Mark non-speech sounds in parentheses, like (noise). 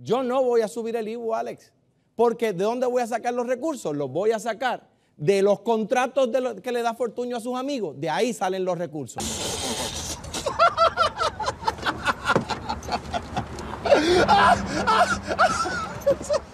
Yo no voy a subir el IVU, Alex, porque ¿de dónde voy a sacar los recursos? Los voy a sacar de los contratos que le da Fortuño a sus amigos. De ahí salen los recursos. (laughs)